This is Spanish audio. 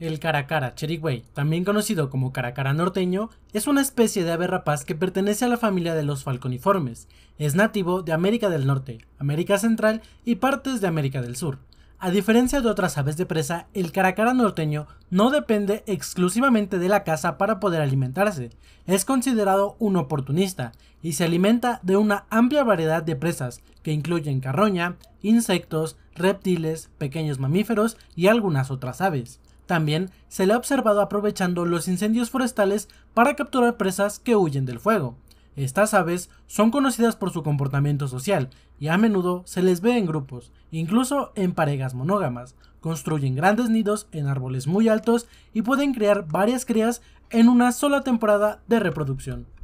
El caracara Cherigüey, también conocido como caracara norteño, es una especie de ave rapaz que pertenece a la familia de los falconiformes. Es nativo de América del Norte, América Central y partes de América del Sur. A diferencia de otras aves de presa, el caracara norteño no depende exclusivamente de la caza para poder alimentarse. Es considerado un oportunista y se alimenta de una amplia variedad de presas que incluyen carroña, insectos, reptiles, pequeños mamíferos y algunas otras aves. También se le ha observado aprovechando los incendios forestales para capturar presas que huyen del fuego. Estas aves son conocidas por su comportamiento social y a menudo se les ve en grupos, incluso en parejas monógamas. Construyen grandes nidos en árboles muy altos y pueden crear varias crías en una sola temporada de reproducción.